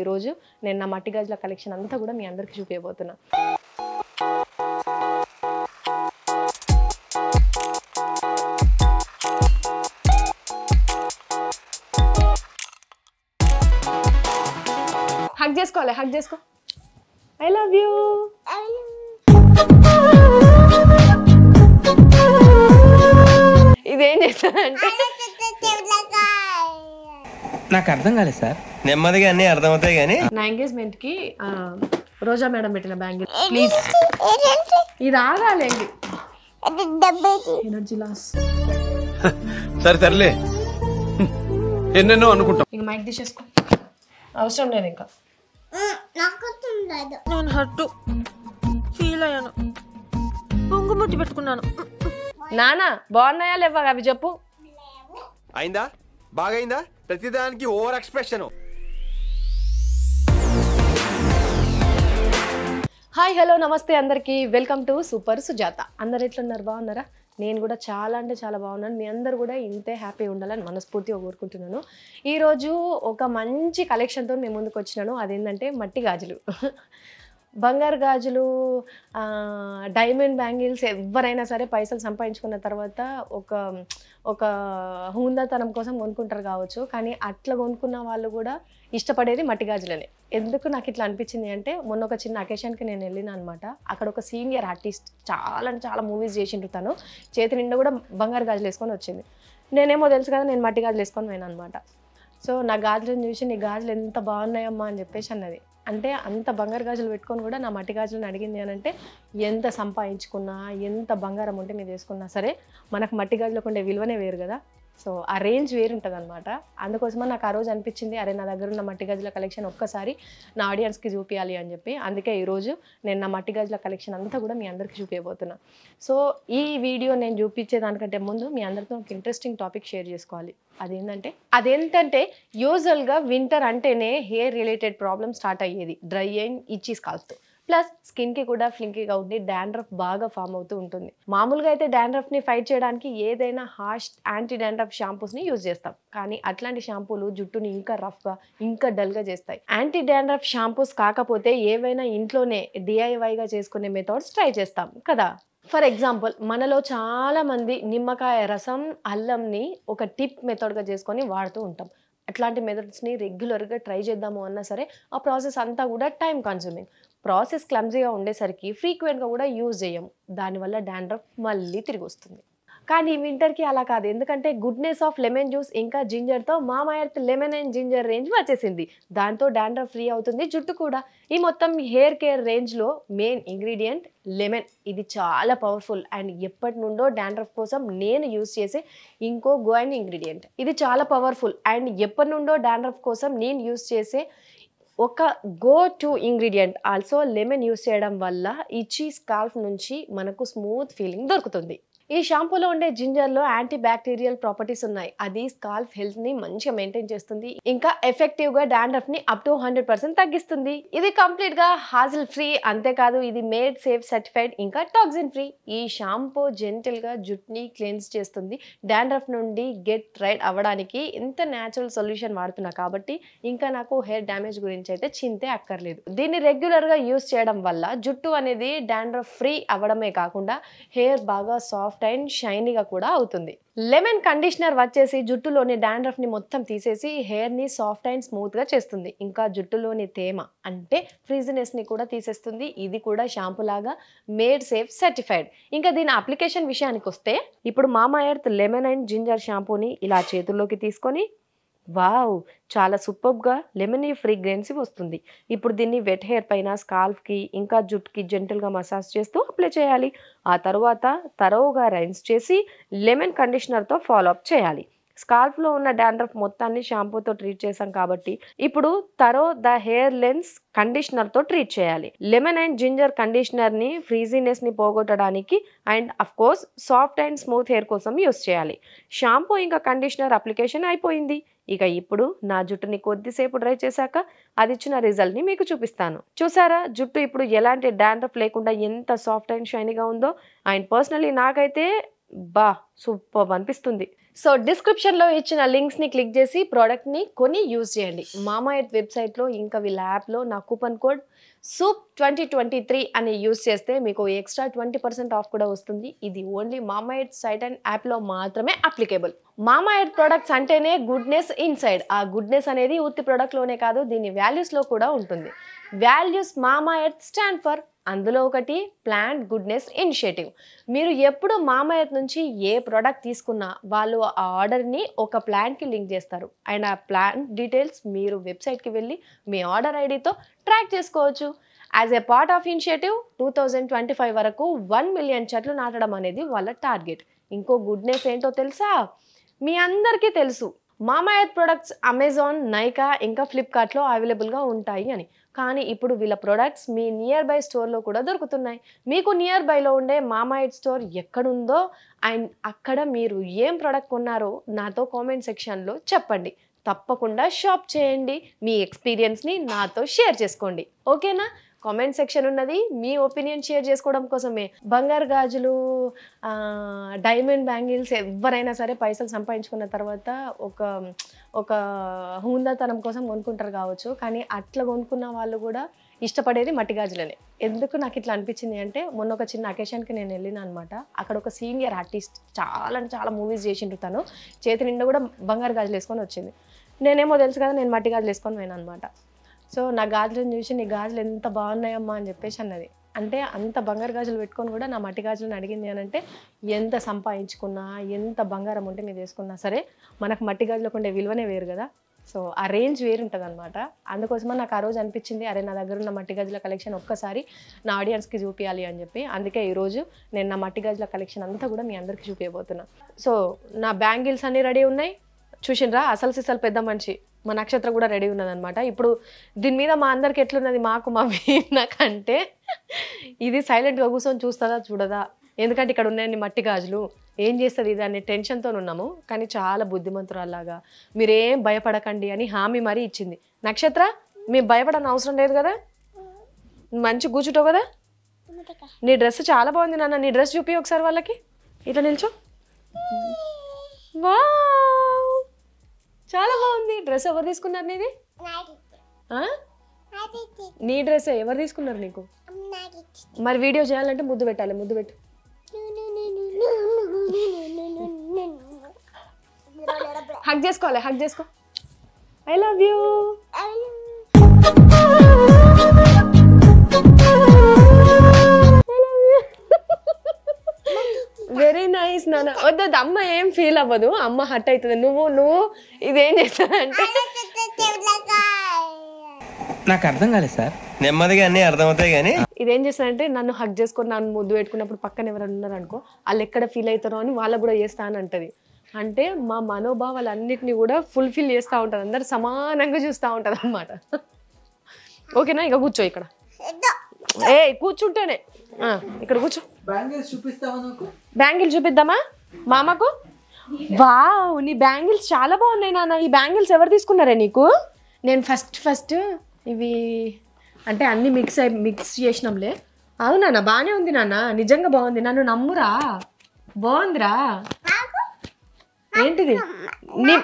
ఈరోజు నేను నా మట్టి గాజుల కలెక్షన్ అంతా కూడా మీ అందరికీ చూపించబోతున్నా హక్ చేసుకోవాలి హక్ చేసుకో ఐ లవ్ యూ ఇదేం చేస్తానంటే నాకు అర్థం కాలేదు సార్ నెమ్మదిగా అన్ని అర్థమవుతాయి కానీ నా ఎంగేజ్మెంట్ కి రోజా మేడం పెట్టిన బ్యాంగిల్ ప్లీజ్ ఇది ఆగాలేండి ఎనర్జీ లాస్ సరే సర్లే ఎన్నెన్నో అనుకుంటాం ఇంక మైక్ తీసేసుకో అవసరం లేదు ఇంకా నేను హర్టు ఫీల్ అయ్యాను పొంగు ముట్టి పెట్టుకున్నాను నానా బాగున్నాయా లేవా అవి చెప్పు అయిందా బాగైందా ప్రతిదానికి ఓవర్ ఎక్స్ప్రెషన్ హాయ్ హలో నమస్తే అందరికీ వెల్కమ్ టు సూపర్ సుజాత అందరు ఎట్లున్నారు బాగున్నారా నేను కూడా చాలా అంటే చాలా బాగున్నాను మీ అందరు కూడా ఇంతే హ్యాపీ ఉండాలని మనస్ఫూర్తిగా కోరుకుంటున్నాను ఈరోజు ఒక మంచి కలెక్షన్తో మేము ముందుకు వచ్చినాను అదేంటంటే మట్టి గాజులు బంగారు గాజులు డైమండ్ బ్యాంగిల్స్ ఎవరైనా సరే పైసలు సంపాదించుకున్న తర్వాత ఒక ఒక హూందాతనం కోసం కొనుక్కుంటారు కావచ్చు కానీ అట్లా కొనుక్కున్న వాళ్ళు కూడా ఇష్టపడేది మట్టి గాజులనే ఎందుకు నాకు ఇట్లా అనిపించింది అంటే మొన్న ఒక చిన్న అకేషన్కి నేను వెళ్ళిన అనమాట అక్కడ ఒక సీనియర్ ఆర్టిస్ట్ చాలా చాలా మూవీస్ చేసిండ్రు తను చేతి నిండా కూడా బంగారు గాజులు వేసుకొని వచ్చింది నేనేమో తెలుసు కదా నేను మట్టి గాజులు వేసుకొని పోయాను అనమాట సో నా గాజులను చూసి నీ గాజులు ఎంత బాగున్నాయమ్మా అని చెప్పేసి అన్నది అంటే అంత బంగారు గాజులు పెట్టుకొని కూడా నా మట్టి గాజులను అడిగింది అని అంటే ఎంత సంపాదించుకున్నా ఎంత బంగారం ఉంటే మీద వేసుకున్నా సరే మనకు మట్టి గాజులకు ఉండే విలువనే వేరు కదా సో ఆ రేంజ్ వేరుంటుంది అనమాట అందుకోసమే నాకు ఆ రోజు అనిపించింది అరే నా దగ్గర ఉన్న మట్టి గజుల కలెక్షన్ ఒక్కసారి నా ఆడియన్స్కి చూపించాలి అని చెప్పి అందుకే ఈరోజు నేను నా మట్టి గజుల కలెక్షన్ అంతా కూడా మీ అందరికీ చూపించబోతున్నా సో ఈ వీడియో నేను చూపించే దానికంటే ముందు మీ అందరితో ఒక ఇంట్రెస్టింగ్ టాపిక్ షేర్ చేసుకోవాలి అదేంటంటే అదేంటంటే యూజువల్గా వింటర్ అంటేనే హెయిర్ రిలేటెడ్ ప్రాబ్లమ్ స్టార్ట్ అయ్యేది డ్రై అండ్ ఇచ్చి స్కాల్ఫ్తో ప్లస్ స్కిన్కి కూడా ఫ్లింకీగా ఉండి డాండ్రఫ్ బాగా ఫామ్ అవుతూ ఉంటుంది మామూలుగా అయితే ని ఫైట్ చేయడానికి ఏదైనా హాష్ యాంటీ డాండ్రఫ్ షాంపూస్ని యూజ్ చేస్తాం కానీ అట్లాంటి షాంపూలు జుట్టుని ఇంకా రఫ్గా ఇంకా డల్ గా చేస్తాయి యాంటీ డాండ్రఫ్ షాంపూస్ కాకపోతే ఏవైనా ఇంట్లోనే డిఐవైగా చేసుకునే మెథడ్స్ ట్రై చేస్తాం కదా ఫర్ ఎగ్జాంపుల్ మనలో చాలామంది నిమ్మకాయ రసం అల్లంని ఒక టిప్ గా చేసుకొని వాడుతూ ఉంటాం అట్లాంటి మెథడ్స్ని రెగ్యులర్గా ట్రై చేద్దాము అన్నా సరే ఆ ప్రాసెస్ అంతా కూడా టైం కన్స్యూమింగ్ ప్రాసెస్ క్లమ్జీగా ఉండేసరికి ఫ్రీక్వెంట్గా కూడా యూజ్ చేయము దానివల్ల డాండ్రఫ్ మళ్ళీ తిరిగి వస్తుంది కానీ వింటర్కి అలా కాదు ఎందుకంటే గుడ్నెస్ ఆఫ్ లెమన్ జ్యూస్ ఇంకా జింజర్తో Mamaearth lemon and ginger range వచ్చేసింది దాంతో డాండ్రఫ్ ఫ్రీ అవుతుంది జుట్టు కూడా ఈ మొత్తం హెయిర్ కేర్ రేంజ్లో మెయిన్ ఇంగ్రీడియంట్ లెమన్ ఇది చాలా పవర్ఫుల్ అండ్ ఎప్పటి నుండో డాండ్రఫ్ కోసం నేను యూస్ చేసే ఇంకో గోయన్ ఇంగ్రీడియంట్ ఇది చాలా పవర్ఫుల్ అండ్ ఎప్పటి నుండో డాండ్రఫ్ కోసం నేను యూస్ చేసే ఒక go to ingredient also lemon use చేయడం వల్ల ఈ చీజ్ స్కాల్ఫ్ నుంచి మనకు స్మూత్ ఫీలింగ్ దొరుకుతుంది ఈ షాంపూలో ఉండే జింజర్లో యాంటీ బ్యాక్టీరియల్ ప్రాపర్టీస్ ఉన్నాయి అది స్కాల్ఫ్ హెల్త్ని మంచిగా మెయింటైన్ చేస్తుంది ఇంకా ఎఫెక్టివ్గా డాండ్రఫ్ని అప్ టు హండ్రెడ్ పర్సెంట్ తగ్గిస్తుంది ఇది కంప్లీట్గా హాజిల్ ఫ్రీ అంతేకాదు ఇది మేడ్ సేఫ్ సర్టిఫైడ్ ఇంకా టాక్సిన్ ఫ్రీ ఈ షాంపూ జెంటల్గా జుట్టుని క్లీన్స్ చేస్తుంది డాండ్రఫ్ నుండి గెట్ రైడ్ అవ్వడానికి ఇంత న్యాచురల్ సొల్యూషన్ వాడుతున్నా కాబట్టి ఇంకా నాకు హెయిర్ డ్యామేజ్ గురించి అయితే చింతే అక్కర్లేదు దీన్ని రెగ్యులర్గా యూస్ చేయడం వల్ల జుట్టు అనేది డాండ్రఫ్ ఫ్రీ అవ్వడమే కాకుండా హెయిర్ బాగా సాఫ్ట్ సాఫ్ట్ అండ్ షైనీగా కూడా అవుతుంది లెమన్ కండిషనర్ వచ్చేసి జుట్టులోని డాండ్రఫ్ని మొత్తం తీసేసి హెయిర్ని సాఫ్ట్ అండ్ స్మూత్గా చేస్తుంది ఇంకా జుట్టులోని తేమ అంటే ఫ్రీజినెస్ని కూడా తీసేస్తుంది ఇది కూడా షాంపూ లాగా మేడ్ సేఫ్ సర్టిఫైడ్ ఇంకా దీని అప్లికేషన్ విషయానికి వస్తే ఇప్పుడు Mamaearth lemon and ginger షాంపూని ఇలా చేతుల్లోకి తీసుకొని వావ్ చాలా సూపర్గా లెమనీ ఫ్రీగ్రెన్సీ వస్తుంది ఇప్పుడు దీన్ని వెట్ హెయిర్ పైన స్కాల్ఫ్కి ఇంకా జుట్టుకి జెంటల్గా మసాజ్ చేస్తూ అప్లై చేయాలి ఆ తర్వాత తరవుగా రైన్స్ చేసి లెమన్ కండిషనర్తో ఫాలో అప్ చేయాలి స్కాల్ఫ్లో ఉన్న డాండ్రఫ్ మొత్తాన్ని షాంపూతో ట్రీట్ చేశాం కాబట్టి ఇప్పుడు తరో ద హెయిర్ లెన్స్ కండిషనర్తో ట్రీట్ చేయాలి లెమన్ అండ్ జింజర్ కండిషనర్ని ఫ్రీజీనెస్ని పోగొట్టడానికి and of course soft and smooth hair కోసం యూస్ చేయాలి షాంపూ ఇంకా కండిషనర్ అప్లికేషన్ అయిపోయింది ఇక ఇప్పుడు నా జుట్టుని కొద్దిసేపు డ్రై చేశాక అది ఇచ్చిన రిజల్ట్ని మీకు చూపిస్తాను చూసారా జుట్టు ఇప్పుడు ఎలాంటి డాండ్రఫ్ లేకుండా ఎంత సాఫ్ట్ అండ్ షైనీగా ఉందో అండ్ పర్సనలీ నాకైతే బా సూపర్ అనిపిస్తుంది సో డిస్క్రిప్షన్లో ఇచ్చిన లింక్స్ని క్లిక్ చేసి ప్రోడక్ట్ని కొని యూజ్ చేయండి మామా ఎట్ వెబ్సైట్లో ఇంకా వీళ్ళ యాప్లో నా coupon code soup twenty twenty three అని యూస్ చేస్తే మీకు ఎక్స్ట్రా ట్వంటీ పర్సెంట్ ఆఫ్ కూడా వస్తుంది ఇది ఓన్లీ మామాయిడ్ సైట్ అండ్ యాప్లో మాత్రమే అప్లికేబుల్ మామాయిడ్ ప్రొడక్ట్స్ అంటేనే గుడ్నెస్ ఇన్సైడ్ ఆ గుడ్నెస్ అనేది ఉత్తి ప్రొడక్ట్లోనే కాదు దీని వాల్యూస్లో కూడా ఉంటుంది వాల్యూస్ మామాయర్త్ స్టాండ్ ఫర్ అందులో ఒకటి ప్లాంట్ గుడ్నెస్ ఇనిషియేటివ్ మీరు ఎప్పుడు మామయ్యత్ నుంచి ఏ ప్రోడక్ట్ తీసుకున్నా వాళ్ళు ఆ ఆర్డర్ని ఒక ప్లాంట్కి లింక్ చేస్తారు అండ్ ఆ ప్లాంట్ డీటెయిల్స్ మీరు వెబ్సైట్కి వెళ్ళి మీ ఆర్డర్ ఐడితో ట్రాక్ చేసుకోవచ్చు as a part of initiative two thousand twenty five వరకు వన్ మిలియన్ చెట్లు నాటడం అనేది వాళ్ళ టార్గెట్ ఇంకో గుడ్నెస్ ఏంటో తెలుసా మీ అందరికీ తెలుసు మామా ఎర్త్ ప్రొడక్ట్స్ అమెజాన్ నైకా ఇంకా ఫ్లిప్కార్ట్లో అవైలబుల్గా ఉంటాయి అని కానీ ఇప్పుడు వీళ్ళ ప్రొడక్ట్స్ మీ నియర్ బై స్టోర్లో కూడా దొరుకుతున్నాయి మీకు నియర్ బైలో ఉండే మామా ఎయిర్ స్టోర్ ఎక్కడుందో అండ్ అక్కడ మీరు ఏం ప్రొడక్ట్ కొన్నారో నాతో కామెంట్ సెక్షన్లో చెప్పండి తప్పకుండా షాప్ చేయండి మీ ఎక్స్పీరియన్స్ని నాతో షేర్ చేసుకోండి ఓకేనా కామెంట్ సెక్షన్ ఉన్నది మీ ఒపీనియన్ షేర్ చేసుకోవడం కోసమే బంగారు గాజులు డైమండ్ బ్యాంగిల్స్ ఎవరైనా సరే పైసలు సంపాదించుకున్న తర్వాత ఒక ఒక హుందాతనం కోసం కొనుక్కుంటారు కావచ్చు కానీ అట్లా కొనుక్కున్న వాళ్ళు కూడా ఇష్టపడేది మట్టి గాజులనే ఎందుకు నాకు ఇట్లా అనిపించింది అంటే మొన్న ఒక చిన్న అకేషన్కి నేను వెళ్ళిన అనమాట అక్కడ ఒక సీనియర్ ఆర్టిస్ట్ చాలా చాలా మూవీస్ చేసిండు తను చేతి నిండా కూడా బంగారు గాజులు వేసుకొని వచ్చింది నేనేమో తెలుసు కదా నేను మట్టి గాజులు వేసుకొని పోయినా అనమాట సో నా గాజులను చూసి నీ గాజులు ఎంత బాగున్నాయమ్మా అని చెప్పేసి అన్నది అంటే అంత బంగారు గాజులు పెట్టుకొని కూడా నా మట్టి గాజులను అడిగింది అని అంటే ఎంత సంపాదించుకున్నా ఎంత బంగారం ఉంటే నేను వేసుకున్నా సరే మనకు మట్టి గాజులకు ఉండే విలువనే వేరు కదా సో ఆ రేంజ్ వేరుంటుంది అనమాట అందుకోసమే నాకు ఆ రోజు అనిపించింది అరే నా దగ్గర ఉన్న మట్టి గాజుల కలెక్షన్ ఒక్కసారి నా ఆడియన్స్కి చూపించాలి అని చెప్పి అందుకే ఈరోజు నేను నా మట్టి గాజుల కలెక్షన్ అంతా కూడా మీ అందరికీ చూపించబోతున్నా సో నా బ్యాంగిల్స్ అన్నీ రెడీ ఉన్నాయి చూసినరా అసలు సిసలు పెద్ద మనిషి మా నక్షత్రం కూడా రెడీ ఉన్నదనమాట ఇప్పుడు దీని మీద మా అందరికి ఎట్లున్నది మాకు మా నాకంటే ఇది సైలెంట్గా కూర్చొని చూస్తుందా చూడదా ఎందుకంటే ఇక్కడ ఉన్నాయన్ని మట్టి గాజులు ఏం చేస్తుంది ఇది అనే టెన్షన్తో ఉన్నాము కానీ చాలా బుద్ధిమంతురాల్లాగా మీరేం భయపడకండి అని హామీ మరీ ఇచ్చింది నక్షత్ర మేము భయపడని అవసరం లేదు కదా మంచి కూర్చుంటావు కదా నీ డ్రెస్ చాలా బాగుంది నాన్న నీ డ్రెస్ చూపి ఒకసారి వాళ్ళకి ఇట్లా నిల్చో వా చాలా బాగుంది డ్రెస్ ఎవరు తీసుకున్నారు నీది నీ డ్రెస్ ఎవరు తీసుకున్నారు నీకు మరి వీడియో చేయాలంటే ముద్దు పెట్టాలి ముద్దు పెట్టు హక్ చేసుకోవాలి హక్ చేసుకో ఐ లవ్ యూ అవుతుంది అమ్మ ఏం ఫీల్ అవ్వదు అమ్మ హట్ అవుతుంది నువ్వు నువ్వు ఇదేం చేస్తానంటే నాకు అర్థం కాలేదు సార్ నెమ్మదిగా అర్థం అర్థమవుతాయి కానీ ఇదేం చేస్తానంటే నన్ను హక్ చేసుకొని నన్ను ముద్దు పెట్టుకున్నప్పుడు పక్కన ఎవరైనా ఉన్నారనుకో వాళ్ళు ఎక్కడ ఫీల్ అవుతారో అని వాళ్ళకు కూడా చేస్తా అని అంటది అంటే మా మనోభావాలన్నిటిని కూడా ఫుల్ఫిల్ చేస్తూ ఉంటుంది అందరు సమానంగా చూస్తూ ఉంటుంది అనమాట ఓకేనా ఇక కూర్చో ఇక్కడ ఏ కూర్చుంటేనే ఇక్కడ కూర్చో బ్యాంగిల్ చూపిస్తామా బ్యాంగిల్ చూపిద్దామా మామకు వావ్ నీ బ్యాంగిల్స్ చాలా బాగున్నాయి నాన్న ఈ బ్యాంగిల్స్ ఎవరు తీసుకున్నారే నీకు నేను ఫస్ట్ ఫస్ట్ ఇవి అంటే అన్ని మిక్స్ అయి మిక్స్ చేసినాంలే అవునా బాగానే ఉంది నాన్న నిజంగా బాగుంది నన్ను నమ్మురా బాగుందిరా ఏంటిది నీ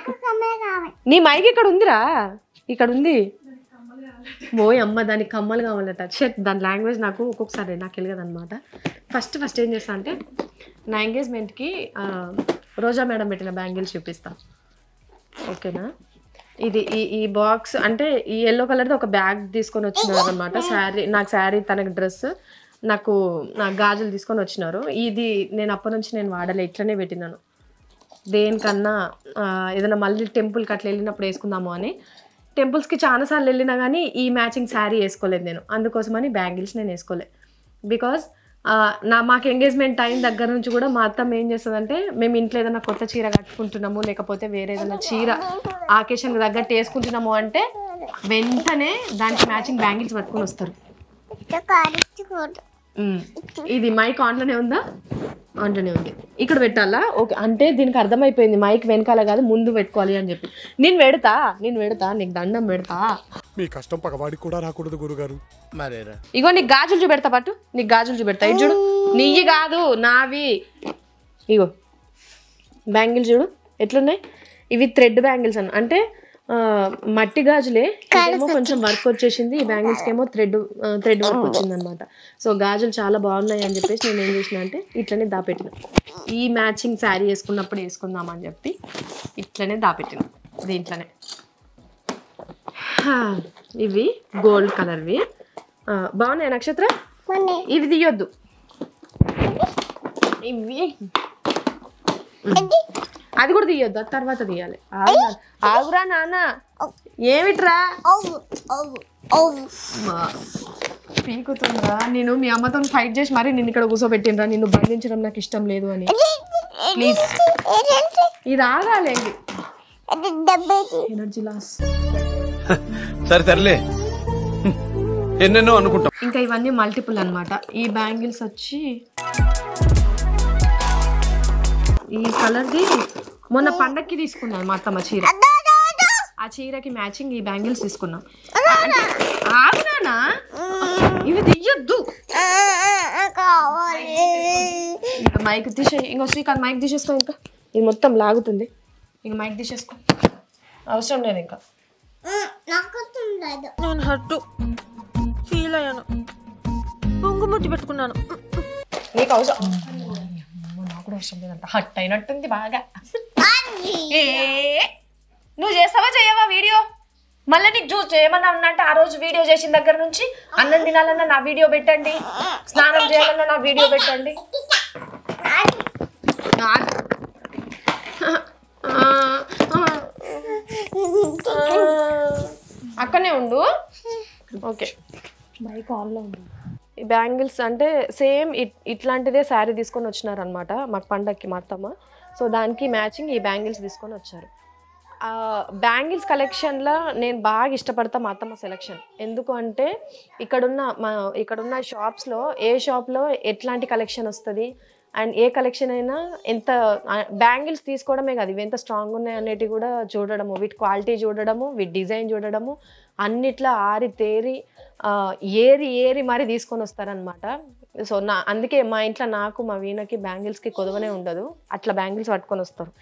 నీ మైక్ ఇక్కడ ఉందిరా ఇక్కడ ఉంది పోయి అమ్మ దానికి కమ్మలు కావాలట షర్ట్ దాని లాంగ్వేజ్ నాకు ఒక్కొక్కసారి నాకు తెలియదు అనమాట ఫస్ట్ ఫస్ట్ ఏం చేస్తా అంటే నా ఎంగేజ్మెంట్కి రోజా మేడం పెట్టిన బ్యాంగిల్స్ చూపిస్తా ఓకేనా ఇది ఈ ఈ బాక్స్ అంటే ఈ ఎల్లో కలర్ది ఒక బ్యాగ్ తీసుకొని వచ్చినారు అనమాట శారీ నాకు శారీ తనకు డ్రెస్ నాకు నా గాజులు తీసుకొని వచ్చినారు ఇది నేను అప్పటి నుంచి నేను వాడలే ఇట్లనే పెట్టినాను దేనికన్నా ఏదైనా మళ్ళీ టెంపుల్కి అట్లా వెళ్ళినప్పుడు వేసుకుందాము అని టెంపుల్స్కి చాలాసార్లు వెళ్ళినా కానీ ఈ మ్యాచింగ్ శారీ వేసుకోలేదు నేను అందుకోసమని బ్యాంగిల్స్ నేను వేసుకోలేదు బికాజ్ నా మాకు ఎంగేజ్మెంట్ టైం దగ్గర నుంచి కూడా మా అత్తమ్మ ఏం చేస్తుందంటే మేము ఇంట్లో ఏదైనా కొత్త చీర కట్టుకుంటున్నాము లేకపోతే వేరే ఏదైనా చీర ఆకేషన్ తగ్గట్టు వేసుకుంటున్నాము అంటే వెంటనే దానికి మ్యాచింగ్ బ్యాంగిల్స్ పట్టుకొని వస్తారు ఇది మైక్ ఆన్లోనే ఉందా ఆన్లోనే ఉంది ఇక్కడ పెట్టాలా ఓకే అంటే దీనికి అర్థమైపోయింది మైక్ వెనకాల కాదు ముందు పెట్టుకోవాలి అని చెప్పి నేను పెడతా నేను పెడతా నీకు దండం పెడతా మీ కష్టం పగవాడి కూడా రాకూడదు గురుగారు ఇగో నీకు గాజులు చూపెడతా పట్టు నీకు గాజులు చూపెడతా ఇది చూడు నీయి కాదు నావి ఇగో బ్యాంగిల్ చూడు ఎట్లున్నాయి ఇవి థ్రెడ్ బ్యాంగిల్స్ అని అంటే మట్టి గాజులే కొంచెం వర్క్ వచ్చేసింది ఈ బ్యాంగిల్స్ ఏమో థ్రెడ్ థ్రెడ్ వర్క్ వచ్చింది అనమాట సో గాజులు చాలా బాగున్నాయి అని చెప్పేసి నేను ఏం చేసిన అంటే ఇట్లనే దాపెట్టిన ఈ మ్యాచింగ్ శారీ వేసుకున్నప్పుడు వేసుకుందాం అని చెప్పి ఇట్లనే దాపెట్టిన దీంట్లోనే ఇవి గోల్డ్ కలర్వి బాగున్నాయి నక్షత్ర ఇవి తీయొద్దు ఇవి అది కూడా తీయొద్దు అది తర్వాత తీయాలి ఆవురా నాన్న ఏమిట్రా పీకుతుందా నేను మీ అమ్మతో ఫైట్ చేసి మరి నేను ఇక్కడ కూర్చోబెట్టినరా నిన్ను బంధించడం నాకు ఇష్టం లేదు అని ప్లీజ్ ఇది ఆగాలేండి ఎనర్జీ లాస్ సరే సర్లే ఎన్నెన్నో అనుకుంటాం ఇంకా ఇవన్నీ మల్టిపుల్ అనమాట ఈ బ్యాంగిల్స్ వచ్చి ఈ కలర్ది మొన్న పండక్కి తీసుకున్నాను మా అత్తమ్మ చీర ఆ చీరకి మ్యాచింగ్ ఈ బ్యాంగిల్స్ తీసుకున్నాం ఇవి తీయొద్దు ఇంకా మైక్ తీసే ఇంకో శ్రీకాంత్ మైక్ తీసేసుకో ఇంకా ఇది మొత్తం లాగుతుంది ఇంక మైక్ తీసేసుకో అవసరం లేదు ఇంకా నేను హట్టు ఫీల్ అయ్యాను పొంగు ముట్టి పెట్టుకున్నాను నీకు అవసరం కూడా ఇష్టం లేదంట హట్ అయినట్టుంది బాగా నువ్వు చేస్తావా చేయవా వీడియో మళ్ళీ నీకు చూసి చేయమన్నా ఉన్నంటే ఆ రోజు వీడియో చేసిన దగ్గర నుంచి అన్నం తినాలన్నా నా వీడియో పెట్టండి స్నానం చేయాలన్నా నా వీడియో పెట్టండి అక్కడనే ఉండు ఓకే బైక్ ఆన్లో ఉంది బ్యాంగిల్స్ అంటే సేమ్ ఇట్ ఇట్లాంటిదే శారీ తీసుకొని వచ్చినారనమాట మాకు పండగకి మా సో దానికి మ్యాచింగ్ ఈ బ్యాంగిల్స్ తీసుకొని వచ్చారు బ్యాంగిల్స్ కలెక్షన్లో నేను బాగా ఇష్టపడతా మా అత్తమ్మ సెలెక్షన్ ఎందుకు అంటే ఇక్కడున్న మా ఇక్కడున్న షాప్స్లో ఏ షాప్లో ఎట్లాంటి కలెక్షన్ వస్తుంది అండ్ ఏ కలెక్షన్ అయినా ఎంత బ్యాంగిల్స్ తీసుకోవడమే కాదు ఇవి ఎంత స్ట్రాంగ్ ఉన్నాయి అనేటివి కూడా చూడడము వీటి క్వాలిటీ చూడడము వీటి డిజైన్ చూడడము అన్నిట్లో ఆరి తేరి ఏరి ఏరి మరి తీసుకొని వస్తారనమాట సో నా అందుకే మా ఇంట్లో నాకు మా వీణకి బ్యాంగిల్స్కి కొదవనే ఉండదు అట్లా బ్యాంగిల్స్ పట్టుకొని వస్తారు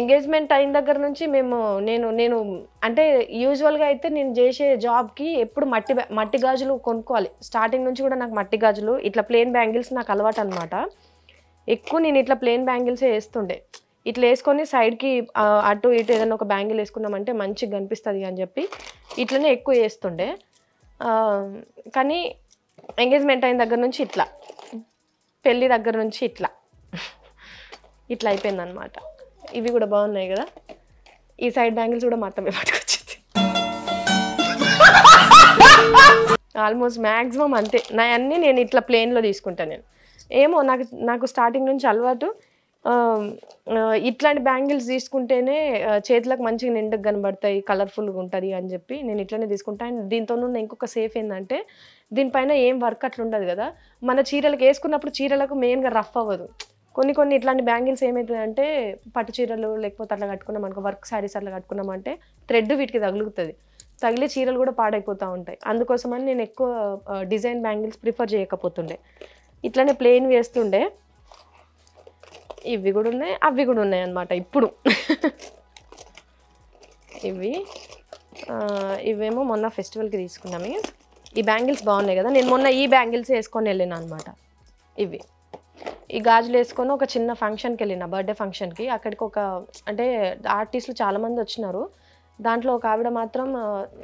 ఎంగేజ్మెంట్ అయిన దగ్గర నుంచి మేము నేను నేను అంటే యూజువల్గా అయితే నేను చేసే జాబ్కి ఎప్పుడు మట్టి మట్టి గాజులు కొనుక్కోవాలి స్టార్టింగ్ నుంచి కూడా నాకు మట్టి గాజులు ఇట్లా ప్లేన్ బ్యాంగిల్స్ నాకు అలవాటు అనమాట ఎక్కువ నేను ఇట్లా ప్లేన్ బ్యాంగిల్సే వేస్తుండే ఇట్లా వేసుకొని సైడ్కి అటు ఇటు ఏదైనా ఒక బ్యాంగిల్ వేసుకున్నామంటే మంచిగా కనిపిస్తుంది అని చెప్పి ఇట్లనే ఎక్కువ వేస్తుండే కానీ ఎంగేజ్మెంట్ అయిన దగ్గర నుంచి ఇట్లా పెళ్ళి దగ్గర నుంచి ఇట్లా ఇట్లా అయిపోయింది అనమాట ఇవి కూడా బాగున్నాయి కదా ఈ సైడ్ బ్యాంగిల్స్ కూడా మాత్రమే పట్టుకొచ్చింది ఆల్మోస్ట్ మ్యాక్సిమం అంతే నా అన్నీ నేను ఇట్లా ప్లేన్లో తీసుకుంటాను నేను ఏమో నాకు నాకు స్టార్టింగ్ నుంచి అలవాటు ఇట్లాంటి బ్యాంగిల్స్ తీసుకుంటేనే చేతులకు మంచిగా నిండుగా కనబడతాయి కలర్ఫుల్గా ఉంటుంది అని చెప్పి నేను ఇట్లనే తీసుకుంటాను అండ్ ఉన్న ఇంకొక సేఫ్ ఏంటంటే దీనిపైన ఏం వర్క్ అట్లా ఉండదు కదా మన చీరలకు వేసుకున్నప్పుడు చీరలకు మెయిన్గా రఫ్ అవ్వదు కొన్ని కొన్ని ఇట్లాంటి బ్యాంగిల్స్ ఏమవుతుందంటే పట్టు చీరలు లేకపోతే అట్లా కట్టుకున్నాం అనుకో వర్క్ శారీస్ అట్లా కట్టుకున్నామంటే థ్రెడ్ వీటికి తగులుతుంది తగిలే చీరలు కూడా పాడైపోతూ ఉంటాయి అందుకోసమని నేను ఎక్కువ డిజైన్ బ్యాంగిల్స్ ప్రిఫర్ చేయకపోతుండే ఇట్లానే ప్లెయిన్ వేస్తుండే ఇవి కూడా ఉన్నాయి అవి కూడా ఉన్నాయి అనమాట ఇప్పుడు ఇవి ఇవేమో మొన్న ఫెస్టివల్కి తీసుకున్నాము ఈ బ్యాంగిల్స్ బాగున్నాయి కదా నేను మొన్న ఈ బ్యాంగిల్స్ వేసుకొని వెళ్ళాను అనమాట ఇవి ఈ గాజులు వేసుకొని ఒక చిన్న ఫంక్షన్కి వెళ్ళిన బర్త్డే ఫంక్షన్కి అక్కడికి ఒక అంటే ఆర్టిస్టులు చాలామంది వచ్చినారు దాంట్లో ఒక ఆవిడ మాత్రం